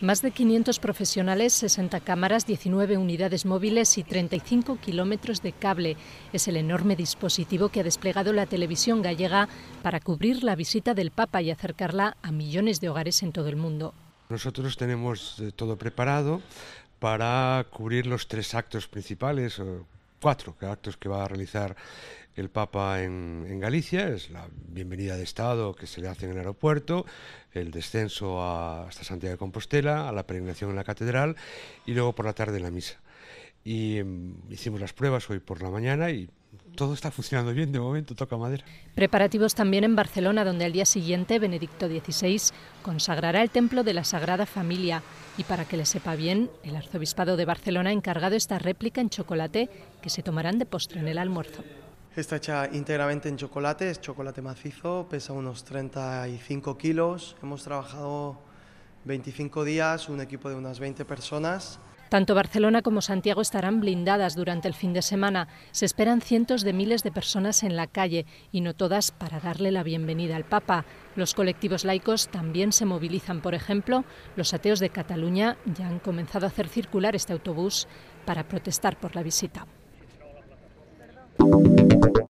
Más de 500 profesionales, 60 cámaras, 19 unidades móviles y 35 kilómetros de cable es el enorme dispositivo que ha desplegado la televisión gallega para cubrir la visita del Papa y acercarla a millones de hogares en todo el mundo. Nosotros tenemos eh, todo preparado para cubrir los tres actos principales, cuatro actos que va a realizar el Papa en, Galicia, es la bienvenida de Estado que se le hace en el aeropuerto, el descenso hasta Santiago de Compostela, a la peregrinación en la catedral y luego por la tarde la misa. Y mm, hicimos las pruebas hoy por la mañana y todo está funcionando bien de momento, toca madera. Preparativos también en Barcelona, donde al día siguiente Benedicto XVI consagrará el templo de la Sagrada Familia. Y para que le sepa bien, el arzobispado de Barcelona ha encargado esta réplica en chocolate que se tomarán de postre en el almuerzo. Está hecha íntegramente en chocolate, es chocolate macizo, pesa unos 35 kilos. Hemos trabajado 25 días, un equipo de unas 20 personas. Tanto Barcelona como Santiago estarán blindadas durante el fin de semana. Se esperan cientos de miles de personas en la calle y no todas para darle la bienvenida al Papa. Los colectivos laicos también se movilizan. Por ejemplo, los ateos de Cataluña ya han comenzado a hacer circular este autobús para protestar por la visita.